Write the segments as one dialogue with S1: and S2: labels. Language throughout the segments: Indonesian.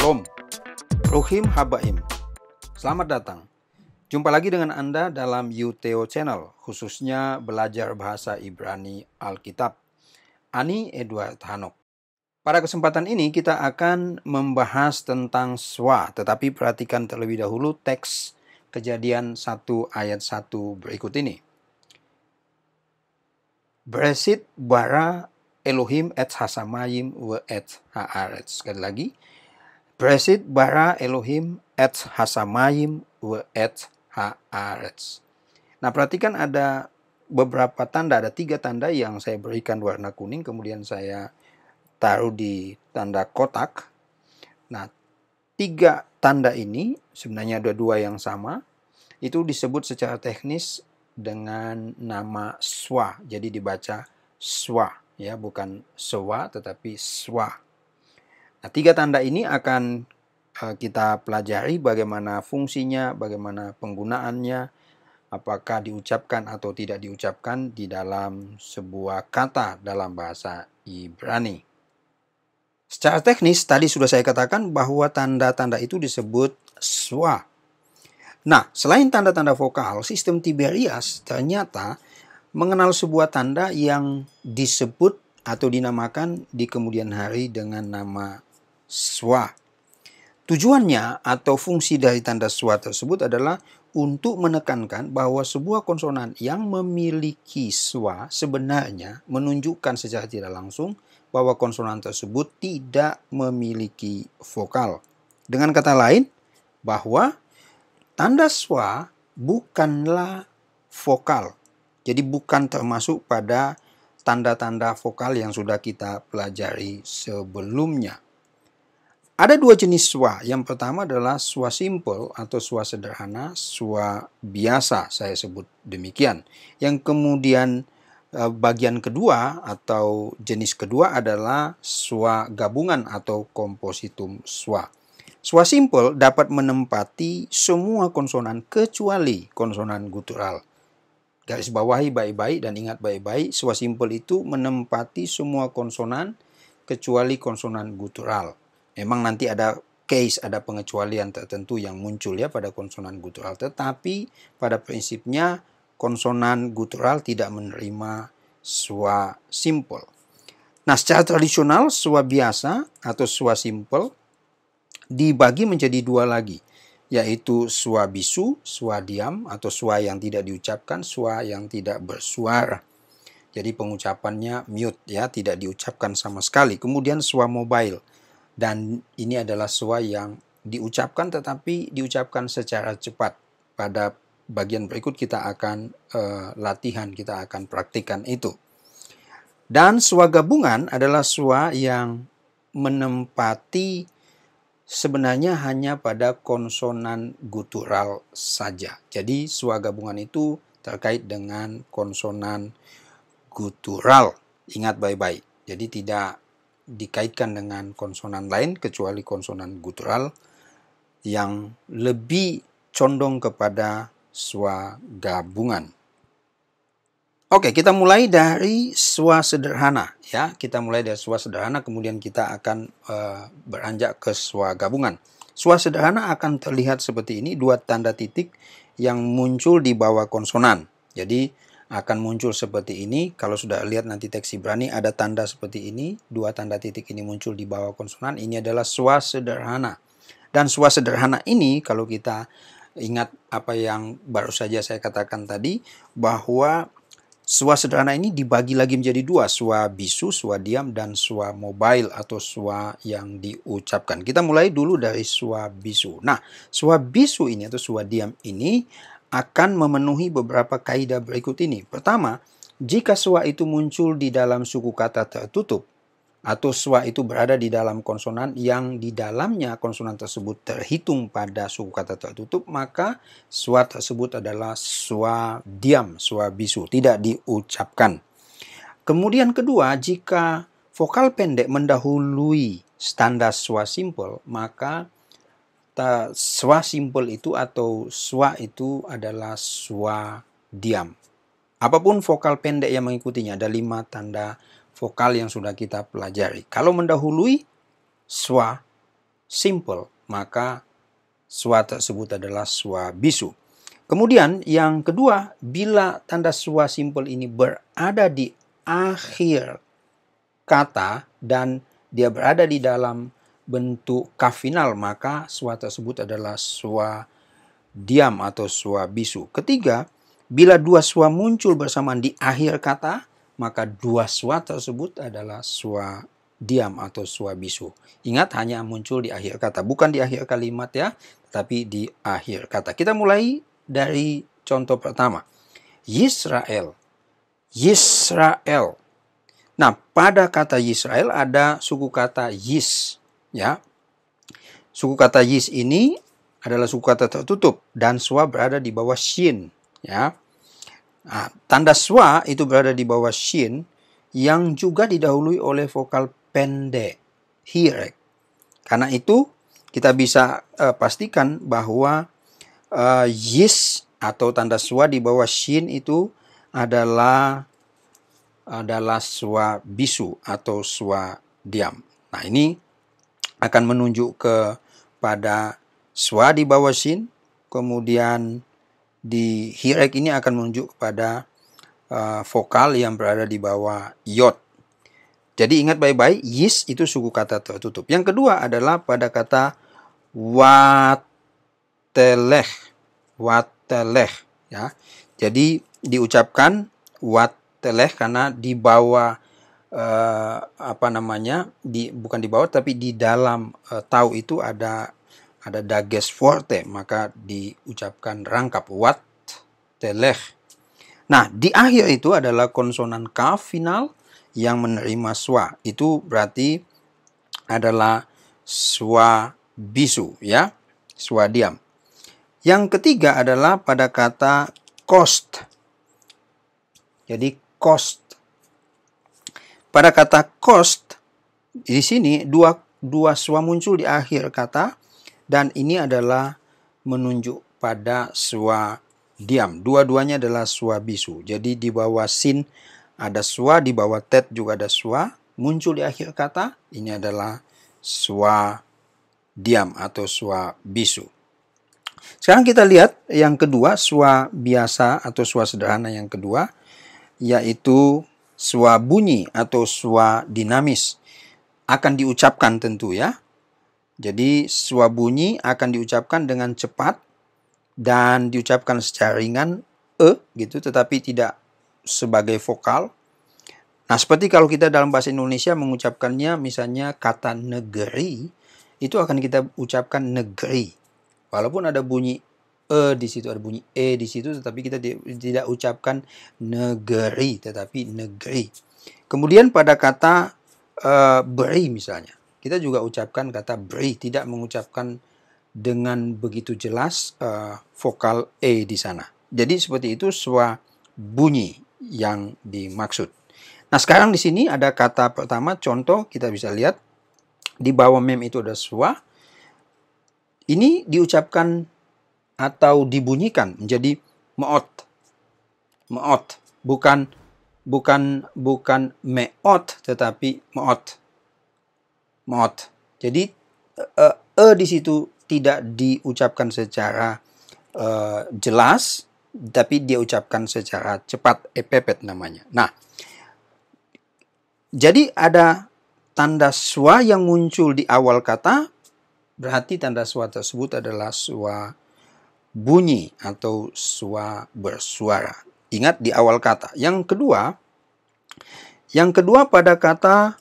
S1: Shalom Ruhim Habaim Selamat datang Jumpa lagi dengan Anda dalam Yuteo Channel Khususnya belajar bahasa Ibrani Alkitab Ani Edward Hanok Pada kesempatan ini kita akan membahas tentang swa Tetapi perhatikan terlebih dahulu teks kejadian 1 ayat 1 berikut ini Beresit bara Elohim et hasamayim we et haaretz. Sekali lagi, Presid bara Elohim et hasamayim we et haaretz. Nah perhatikan ada beberapa tanda, ada tiga tanda yang saya berikan warna kuning, kemudian saya taruh di tanda kotak. Nah tiga tanda ini, sebenarnya ada dua yang sama, itu disebut secara teknis dengan nama swa, jadi dibaca swa ya bukan sewa tetapi swa Nah, tiga tanda ini akan eh, kita pelajari bagaimana fungsinya, bagaimana penggunaannya, apakah diucapkan atau tidak diucapkan di dalam sebuah kata dalam bahasa Ibrani. Secara teknis, tadi sudah saya katakan bahwa tanda-tanda itu disebut swa. Nah, selain tanda-tanda vokal, sistem Tiberias ternyata mengenal sebuah tanda yang disebut atau dinamakan di kemudian hari dengan nama swa. Tujuannya atau fungsi dari tanda swa tersebut adalah untuk menekankan bahwa sebuah konsonan yang memiliki swa sebenarnya menunjukkan secara tidak langsung bahwa konsonan tersebut tidak memiliki vokal. Dengan kata lain, bahwa tanda swa bukanlah vokal. Jadi bukan termasuk pada tanda-tanda vokal yang sudah kita pelajari sebelumnya. Ada dua jenis swa. Yang pertama adalah swa simple atau swa sederhana, swa biasa saya sebut demikian. Yang kemudian eh, bagian kedua atau jenis kedua adalah swa gabungan atau kompositum swa. Swa simple dapat menempati semua konsonan kecuali konsonan gutural. Garis bawahi baik-baik dan ingat baik-baik, swa simple itu menempati semua konsonan kecuali konsonan gutural. Memang nanti ada case, ada pengecualian tertentu yang muncul ya pada konsonan gutural, tetapi pada prinsipnya konsonan gutural tidak menerima sua simple. Nah, secara tradisional sua biasa atau sua simple dibagi menjadi dua lagi, yaitu sua bisu, sua diam atau sua yang tidak diucapkan, sua yang tidak bersuara. Jadi pengucapannya mute ya, tidak diucapkan sama sekali. Kemudian sua mobile dan ini adalah sua yang diucapkan tetapi diucapkan secara cepat. Pada bagian berikut kita akan uh, latihan, kita akan praktikan itu. Dan sua gabungan adalah sua yang menempati sebenarnya hanya pada konsonan gutural saja. Jadi sua gabungan itu terkait dengan konsonan gutural. Ingat baik-baik. Jadi tidak dikaitkan dengan konsonan lain kecuali konsonan gutural yang lebih condong kepada sua gabungan. Oke, kita mulai dari sua sederhana ya. Kita mulai dari sua sederhana kemudian kita akan uh, beranjak ke sua gabungan. Sua sederhana akan terlihat seperti ini dua tanda titik yang muncul di bawah konsonan. Jadi akan muncul seperti ini. Kalau sudah lihat nanti teks Ibrani ada tanda seperti ini, dua tanda titik ini muncul di bawah konsonan. Ini adalah swa sederhana. Dan swa sederhana ini kalau kita ingat apa yang baru saja saya katakan tadi bahwa swa sederhana ini dibagi lagi menjadi dua, swa bisu, swa diam dan swa mobile atau swa yang diucapkan. Kita mulai dulu dari swa bisu. Nah, swa bisu ini atau swa diam ini akan memenuhi beberapa kaidah berikut ini. Pertama, jika swa itu muncul di dalam suku kata tertutup, atau swa itu berada di dalam konsonan yang di dalamnya konsonan tersebut terhitung pada suku kata tertutup, maka swa tersebut adalah swa diam, swa bisu, tidak diucapkan. Kemudian kedua, jika vokal pendek mendahului standar swa simple, maka kata swa simple itu atau swa itu adalah swa diam. Apapun vokal pendek yang mengikutinya, ada lima tanda vokal yang sudah kita pelajari. Kalau mendahului swa simple, maka swa tersebut adalah swa bisu. Kemudian yang kedua, bila tanda swa simple ini berada di akhir kata dan dia berada di dalam bentuk kafinal maka swa tersebut adalah swa diam atau swa bisu. Ketiga, bila dua swa muncul bersamaan di akhir kata, maka dua swa tersebut adalah swa diam atau swa bisu. Ingat hanya muncul di akhir kata, bukan di akhir kalimat ya, tapi di akhir kata. Kita mulai dari contoh pertama. Yisrael. Yisrael. Nah, pada kata Yisrael ada suku kata Yis. Ya. Suku kata yis ini adalah suku kata tertutup dan swa berada di bawah shin, ya. Nah, tanda swa itu berada di bawah shin yang juga didahului oleh vokal pendek hirek. Karena itu kita bisa uh, pastikan bahwa uh, yis atau tanda swa di bawah shin itu adalah adalah swa bisu atau swa diam. Nah, ini akan menunjuk kepada swadi sin, kemudian di hirek ini akan menunjuk kepada uh, vokal yang berada di bawah yod. Jadi ingat baik-baik, yis itu suku kata tertutup. Yang kedua adalah pada kata wateleh, wateleh ya. Jadi diucapkan wateleh karena di bawah uh, apa namanya di bukan di bawah tapi di dalam uh, eh, tahu itu ada ada dages forte maka diucapkan rangkap wat teleh. Nah, di akhir itu adalah konsonan k final yang menerima swa. Itu berarti adalah swa bisu ya, swa diam. Yang ketiga adalah pada kata cost. Jadi cost pada kata cost, di sini dua, dua swa muncul di akhir kata, dan ini adalah menunjuk pada swa diam. Dua-duanya adalah swa bisu. Jadi di bawah sin ada swa, di bawah tet juga ada swa. Muncul di akhir kata, ini adalah swa diam atau swa bisu. Sekarang kita lihat yang kedua, swa biasa atau swa sederhana yang kedua, yaitu swa bunyi atau swa dinamis akan diucapkan tentu ya. Jadi swa bunyi akan diucapkan dengan cepat dan diucapkan secara ringan e gitu tetapi tidak sebagai vokal. Nah, seperti kalau kita dalam bahasa Indonesia mengucapkannya misalnya kata negeri itu akan kita ucapkan negeri. Walaupun ada bunyi e di situ ada bunyi e di situ tetapi kita tidak ucapkan negeri tetapi negeri. Kemudian pada kata e, beri misalnya, kita juga ucapkan kata beri tidak mengucapkan dengan begitu jelas e, vokal e di sana. Jadi seperti itu sebuah bunyi yang dimaksud. Nah, sekarang di sini ada kata pertama, contoh kita bisa lihat di bawah mem itu ada swa. Ini diucapkan atau dibunyikan menjadi meot. Meot bukan bukan bukan meot tetapi meot. Meot. Jadi e, e, e di situ tidak diucapkan secara e, jelas tapi dia ucapkan secara cepat epepet namanya. Nah, jadi ada tanda swa yang muncul di awal kata berarti tanda swa tersebut adalah swa bunyi atau sua bersuara. Ingat di awal kata. Yang kedua, yang kedua pada kata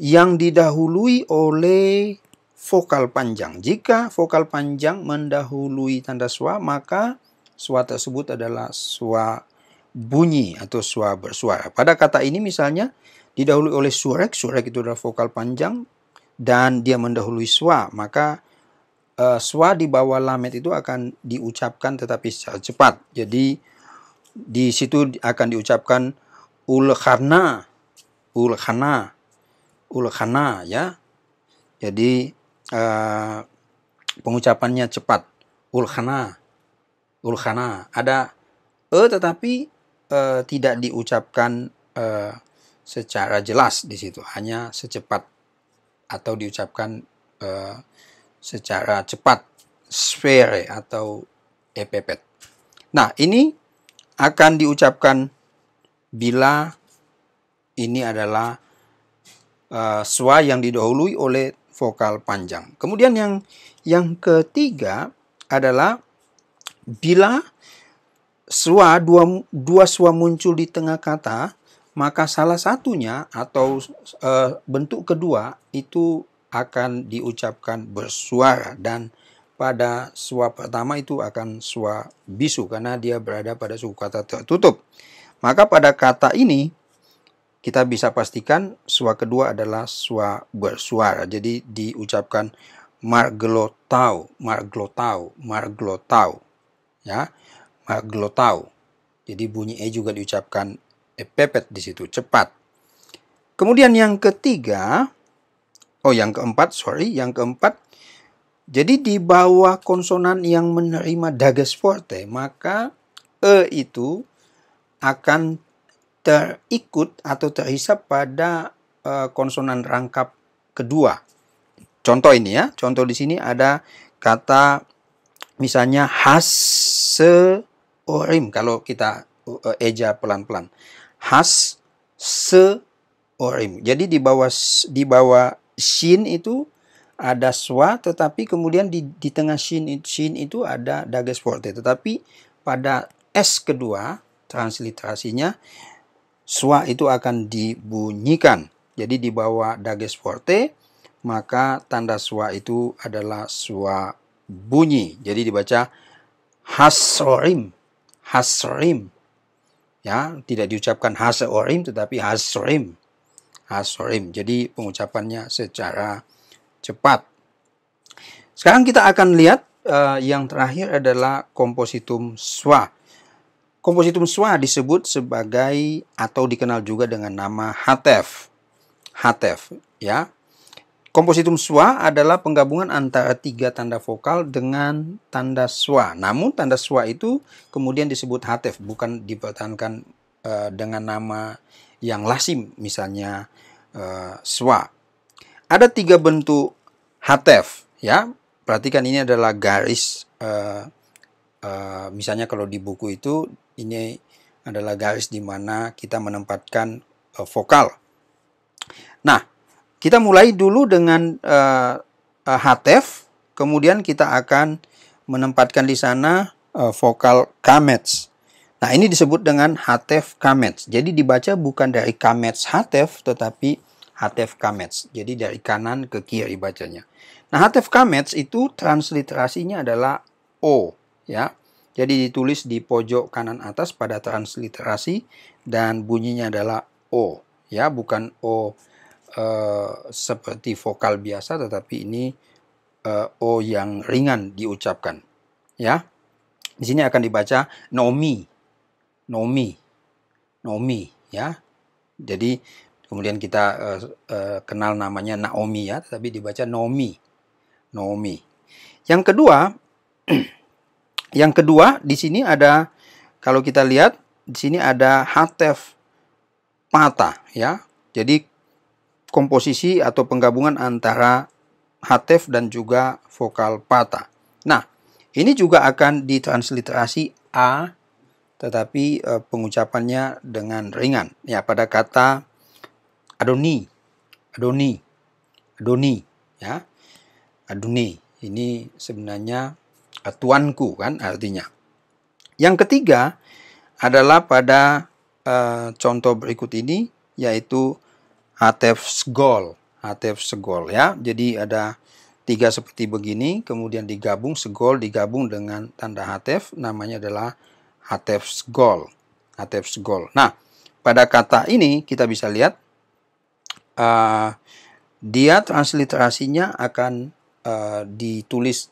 S1: yang didahului oleh vokal panjang. Jika vokal panjang mendahului tanda swa, maka swa tersebut adalah swa bunyi atau swa bersuara. Pada kata ini misalnya didahului oleh surek, surek itu adalah vokal panjang dan dia mendahului swa, maka uh, swa di bawah lamet itu akan diucapkan tetapi secara cepat. Jadi di situ akan diucapkan ulkhana, ulkhana, ulkhana ya. Jadi uh, pengucapannya cepat, ulkhana, ulkhana. Ada e tetapi uh, tidak diucapkan uh, secara jelas di situ, hanya secepat atau diucapkan uh, secara cepat sphere atau epepet. Nah, ini akan diucapkan bila ini adalah uh, swa yang didahului oleh vokal panjang. Kemudian yang yang ketiga adalah bila swa dua dua swa muncul di tengah kata, maka salah satunya atau uh, bentuk kedua itu akan diucapkan bersuara dan pada suap pertama itu akan sua bisu karena dia berada pada suku kata tertutup. Maka pada kata ini kita bisa pastikan sua kedua adalah sua bersuara. Jadi diucapkan marglotau, marglotau, marglotau. Ya, marglotau. Jadi bunyi e juga diucapkan epepet di situ cepat. Kemudian yang ketiga, Oh, yang keempat, sorry, yang keempat. Jadi di bawah konsonan yang menerima dagas forte, maka e itu akan terikut atau terhisap pada e, konsonan rangkap kedua. Contoh ini ya, contoh di sini ada kata misalnya has orim kalau kita e, eja pelan-pelan. Has se orim. Jadi di bawah di bawah shin itu ada swa tetapi kemudian di, di tengah shin, shin itu ada dages forte tetapi pada S kedua transliterasinya swa itu akan dibunyikan jadi di bawah dages forte maka tanda swa itu adalah swa bunyi jadi dibaca hasrim hasrim ya tidak diucapkan hasorim tetapi hasrim asorim. Jadi pengucapannya secara cepat. Sekarang kita akan lihat uh, yang terakhir adalah kompositum swa. Kompositum swa disebut sebagai atau dikenal juga dengan nama hatef. Hatef, ya. Kompositum swa adalah penggabungan antara tiga tanda vokal dengan tanda swa. Namun tanda swa itu kemudian disebut hatef, bukan dipertahankan uh, dengan nama yang lasim, misalnya e, swa. Ada tiga bentuk hatef, ya. Perhatikan ini adalah garis, e, e, misalnya kalau di buku itu ini adalah garis di mana kita menempatkan e, vokal. Nah, kita mulai dulu dengan e, e, hatef, kemudian kita akan menempatkan di sana e, vokal kamets. Nah, ini disebut dengan Hatef Kamets. Jadi dibaca bukan dari Kamets Hatef, tetapi Hatef Kamets. Jadi dari kanan ke kiri bacanya. Nah, Hatef Kamets itu transliterasinya adalah O. ya. Jadi ditulis di pojok kanan atas pada transliterasi dan bunyinya adalah O. ya, Bukan O eh, seperti vokal biasa, tetapi ini eh, O yang ringan diucapkan. Ya, di sini akan dibaca Nomi nomi nomi ya jadi kemudian kita uh, uh, kenal namanya Naomi ya tapi dibaca nomi nomi yang kedua yang kedua di sini ada kalau kita lihat di sini ada hatef pata ya jadi komposisi atau penggabungan antara hatef dan juga vokal pata. Nah, ini juga akan ditransliterasi a tetapi uh, pengucapannya dengan ringan. Ya, pada kata adoni, adoni, adoni, ya, adoni. Ini sebenarnya tuanku kan artinya. Yang ketiga adalah pada uh, contoh berikut ini yaitu hatef segol, hatef segol ya. Jadi ada tiga seperti begini, kemudian digabung segol digabung dengan tanda hatef namanya adalah Hatefs Gol. Nah, pada kata ini kita bisa lihat uh, dia transliterasinya akan uh, ditulis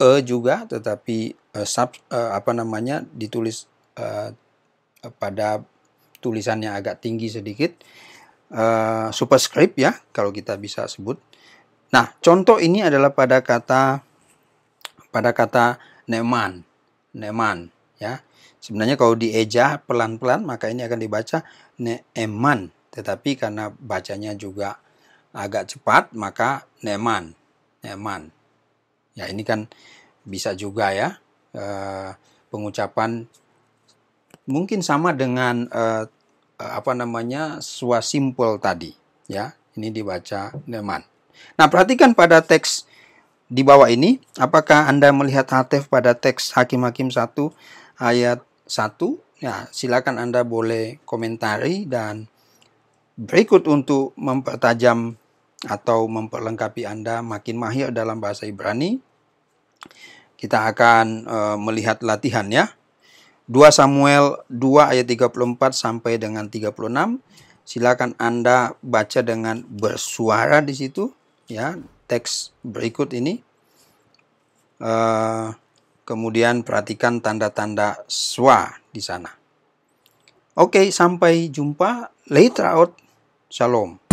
S1: e juga tetapi uh, sub uh, apa namanya ditulis uh, pada tulisannya agak tinggi sedikit uh, superscript ya kalau kita bisa sebut. Nah, contoh ini adalah pada kata pada kata neman. Neman ya. Sebenarnya kalau dieja pelan-pelan maka ini akan dibaca neeman, tetapi karena bacanya juga agak cepat maka neeman neeman Ya ini kan bisa juga ya e, pengucapan mungkin sama dengan e, apa namanya swa simple tadi ya. Ini dibaca neman. Nah perhatikan pada teks di bawah ini, apakah Anda melihat hatef pada teks Hakim-Hakim 1 ayat 1. Ya, silakan Anda boleh komentari dan berikut untuk mempertajam atau memperlengkapi Anda makin mahir dalam bahasa Ibrani. Kita akan e, melihat latihan ya. 2 Samuel 2 ayat 34 sampai dengan 36. Silakan Anda baca dengan bersuara di situ ya, teks berikut ini. Uh, Kemudian perhatikan tanda-tanda swa di sana. Oke, sampai jumpa. Later out. Shalom.